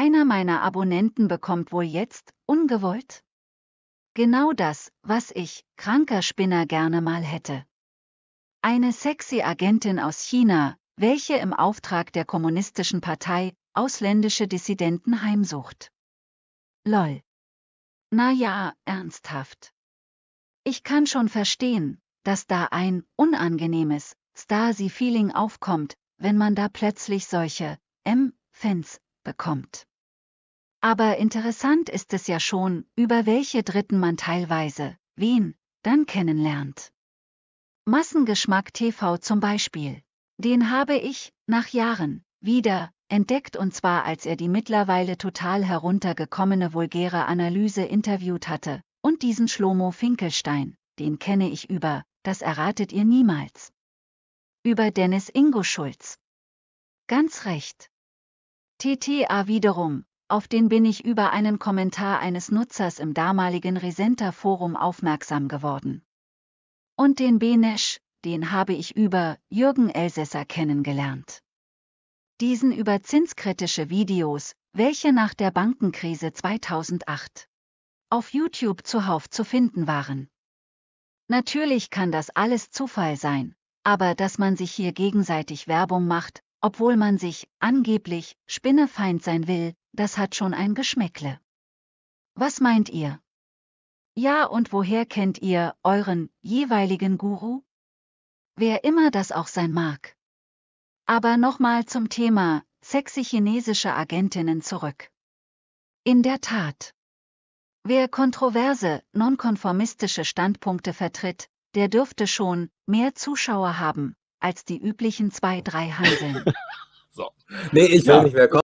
Einer meiner Abonnenten bekommt wohl jetzt, ungewollt, genau das, was ich, kranker Spinner, gerne mal hätte. Eine sexy Agentin aus China, welche im Auftrag der Kommunistischen Partei ausländische Dissidenten heimsucht. Lol. Na ja, ernsthaft. Ich kann schon verstehen, dass da ein unangenehmes Stasi-Feeling aufkommt, wenn man da plötzlich solche M-Fans bekommt. Aber interessant ist es ja schon, über welche Dritten man teilweise, wen, dann kennenlernt. Massengeschmack TV zum Beispiel. Den habe ich, nach Jahren, wieder, entdeckt und zwar als er die mittlerweile total heruntergekommene vulgäre Analyse interviewt hatte, und diesen Schlomo Finkelstein, den kenne ich über, das erratet ihr niemals. Über Dennis Ingo Schulz. Ganz recht. TTA wiederum, auf den bin ich über einen Kommentar eines Nutzers im damaligen Resenter Forum aufmerksam geworden. Und den Benesch, den habe ich über Jürgen Elsässer kennengelernt. Diesen über zinskritische Videos, welche nach der Bankenkrise 2008 auf YouTube zuhauf zu finden waren. Natürlich kann das alles Zufall sein, aber dass man sich hier gegenseitig Werbung macht, obwohl man sich, angeblich, Spinnefeind sein will, das hat schon ein Geschmäckle. Was meint ihr? Ja und woher kennt ihr euren jeweiligen Guru? Wer immer das auch sein mag. Aber nochmal zum Thema sexy chinesische Agentinnen zurück. In der Tat. Wer kontroverse, nonkonformistische Standpunkte vertritt, der dürfte schon mehr Zuschauer haben, als die üblichen zwei, drei Hanseln. so. Nee, ich will ja. nicht mehr kommen.